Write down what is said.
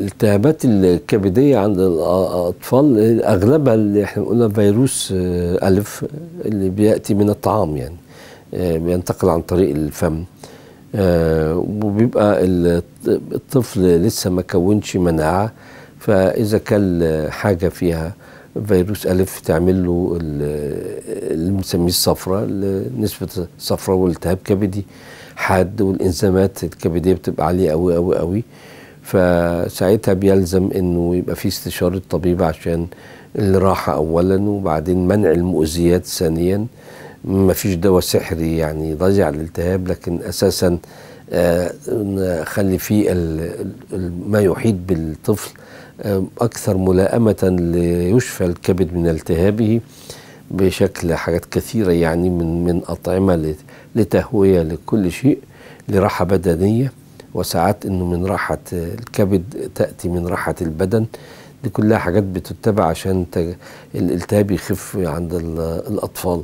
الالتهابات الكبديه عند الاطفال اغلبها اللي احنا قلنا فيروس آه، الف اللي بياتي من الطعام يعني آه، بينتقل عن طريق الفم آه، وبيبقى الطفل لسه ما كونش مناعه فاذا كل حاجه فيها فيروس الف تعمل له اللي بنسميه الصفرة نسبه الصفرة والالتهاب كبدي حاد والانزيمات الكبديه بتبقى عاليه قوي قوي قوي فساعتها بيلزم انه يبقى في استشاره طبيب عشان الراحه اولا وبعدين منع المؤذيات ثانيا ما فيش دواء سحري يعني ضجع الالتهاب لكن اساسا آه، خلي فيه ما يحيط بالطفل آه، اكثر ملائمه ليشفى الكبد من التهابه بشكل حاجات كثيره يعني من من اطعمه لتهويه لكل شيء لراحه بدنيه وساعات انه من راحه الكبد تاتي من راحه البدن دي كلها حاجات بتتبع عشان الالتهاب يخف عند الاطفال